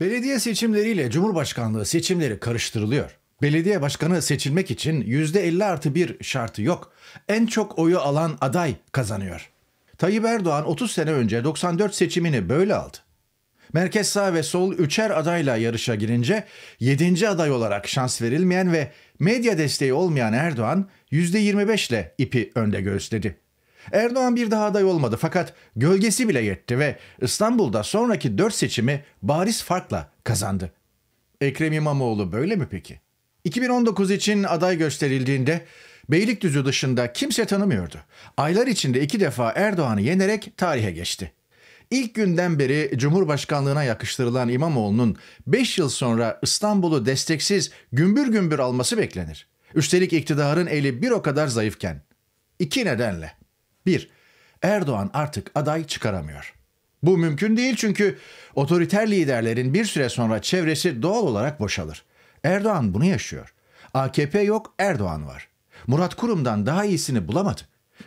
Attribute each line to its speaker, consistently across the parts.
Speaker 1: Belediye seçimleriyle Cumhurbaşkanlığı seçimleri karıştırılıyor. Belediye başkanı seçilmek için %50 artı bir şartı yok. En çok oyu alan aday kazanıyor. Tayyip Erdoğan 30 sene önce 94 seçimini böyle aldı. Merkez sağ ve sol üçer adayla yarışa girince 7. aday olarak şans verilmeyen ve medya desteği olmayan Erdoğan %25 ile ipi önde gösterdi. Erdoğan bir daha aday olmadı fakat gölgesi bile yetti ve İstanbul'da sonraki dört seçimi bariz farkla kazandı. Ekrem İmamoğlu böyle mi peki? 2019 için aday gösterildiğinde Beylikdüzü dışında kimse tanımıyordu. Aylar içinde iki defa Erdoğan'ı yenerek tarihe geçti. İlk günden beri Cumhurbaşkanlığına yakıştırılan İmamoğlu'nun 5 yıl sonra İstanbul'u desteksiz gümbür gümbür alması beklenir. Üstelik iktidarın eli bir o kadar zayıfken. İki nedenle. 1. Erdoğan artık aday çıkaramıyor. Bu mümkün değil çünkü otoriter liderlerin bir süre sonra çevresi doğal olarak boşalır. Erdoğan bunu yaşıyor. AKP yok, Erdoğan var. Murat Kurum'dan daha iyisini bulamadı.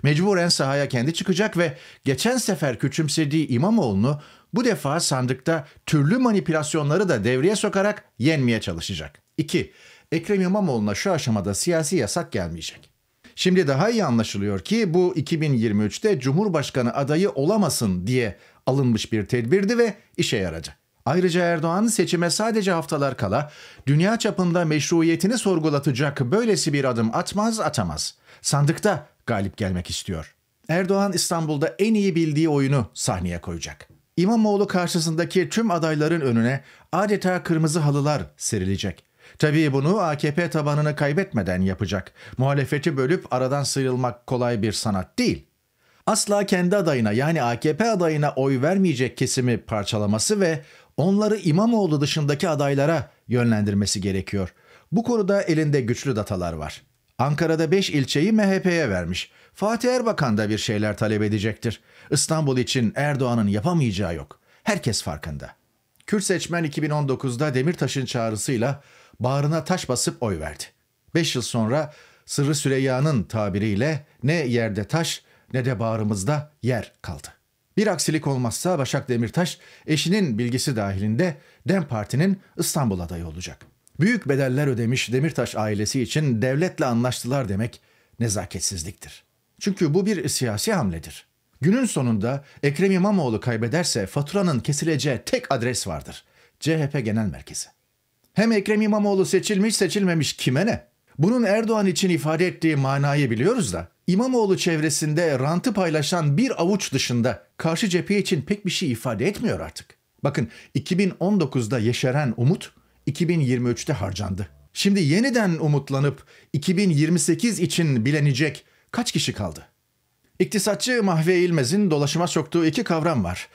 Speaker 1: Mecburen sahaya kendi çıkacak ve geçen sefer küçümsediği İmamoğlu'nu bu defa sandıkta türlü manipülasyonları da devreye sokarak yenmeye çalışacak. 2. Ekrem İmamoğlu'na şu aşamada siyasi yasak gelmeyecek. Şimdi daha iyi anlaşılıyor ki bu 2023'te Cumhurbaşkanı adayı olamasın diye alınmış bir tedbirdi ve işe yarayacak. Ayrıca Erdoğan seçime sadece haftalar kala dünya çapında meşruiyetini sorgulatacak böylesi bir adım atmaz atamaz. Sandıkta galip gelmek istiyor. Erdoğan İstanbul'da en iyi bildiği oyunu sahneye koyacak. İmamoğlu karşısındaki tüm adayların önüne adeta kırmızı halılar serilecek. Tabii bunu AKP tabanını kaybetmeden yapacak. Muhalefeti bölüp aradan sıyrılmak kolay bir sanat değil. Asla kendi adayına yani AKP adayına oy vermeyecek kesimi parçalaması ve onları İmamoğlu dışındaki adaylara yönlendirmesi gerekiyor. Bu konuda elinde güçlü datalar var. Ankara'da 5 ilçeyi MHP'ye vermiş. Fatih Erbakan da bir şeyler talep edecektir. İstanbul için Erdoğan'ın yapamayacağı yok. Herkes farkında. Kürt seçmen 2019'da Demirtaş'ın çağrısıyla bağrına taş basıp oy verdi. Beş yıl sonra Sırrı Süreyya'nın tabiriyle ne yerde taş ne de bağrımızda yer kaldı. Bir aksilik olmazsa Başak Demirtaş eşinin bilgisi dahilinde DEM Parti'nin İstanbul adayı olacak. Büyük bedeller ödemiş Demirtaş ailesi için devletle anlaştılar demek nezaketsizliktir. Çünkü bu bir siyasi hamledir. Günün sonunda Ekrem İmamoğlu kaybederse faturanın kesileceği tek adres vardır. CHP Genel Merkezi. Hem Ekrem İmamoğlu seçilmiş seçilmemiş kime ne? Bunun Erdoğan için ifade ettiği manayı biliyoruz da İmamoğlu çevresinde rantı paylaşan bir avuç dışında karşı cephe için pek bir şey ifade etmiyor artık. Bakın 2019'da yeşeren umut 2023'te harcandı. Şimdi yeniden umutlanıp 2028 için bilenecek kaç kişi kaldı? İktisatçı Mahve İlmez'in dolaşıma soktuğu iki kavram var.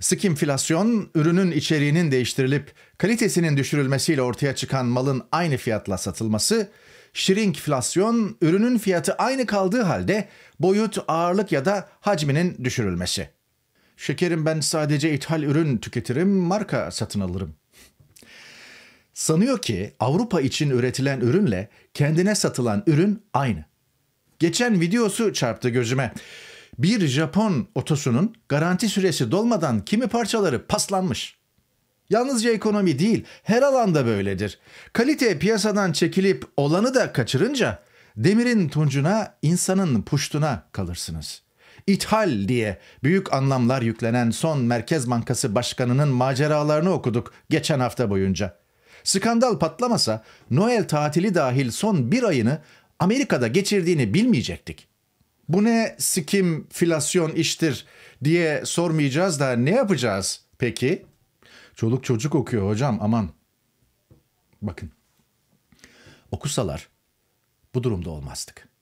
Speaker 1: Skimflasyon, ürünün içeriğinin değiştirilip kalitesinin düşürülmesiyle ortaya çıkan malın aynı fiyatla satılması, şirinkflasyon, ürünün fiyatı aynı kaldığı halde boyut, ağırlık ya da hacminin düşürülmesi. Şekerim ben sadece ithal ürün tüketirim, marka satın alırım. Sanıyor ki Avrupa için üretilen ürünle kendine satılan ürün aynı. Geçen videosu çarptı gözüme. Bir Japon otosunun garanti süresi dolmadan kimi parçaları paslanmış. Yalnızca ekonomi değil, her alanda böyledir. Kalite piyasadan çekilip olanı da kaçırınca demirin tuncuna, insanın puştuna kalırsınız. İthal diye büyük anlamlar yüklenen son Merkez Bankası Başkanı'nın maceralarını okuduk geçen hafta boyunca. Skandal patlamasa Noel tatili dahil son bir ayını Amerika'da geçirdiğini bilmeyecektik bu ne sikim filasyon iştir diye sormayacağız da ne yapacağız peki? Çoluk çocuk okuyor hocam aman. Bakın okusalar bu durumda olmazdık.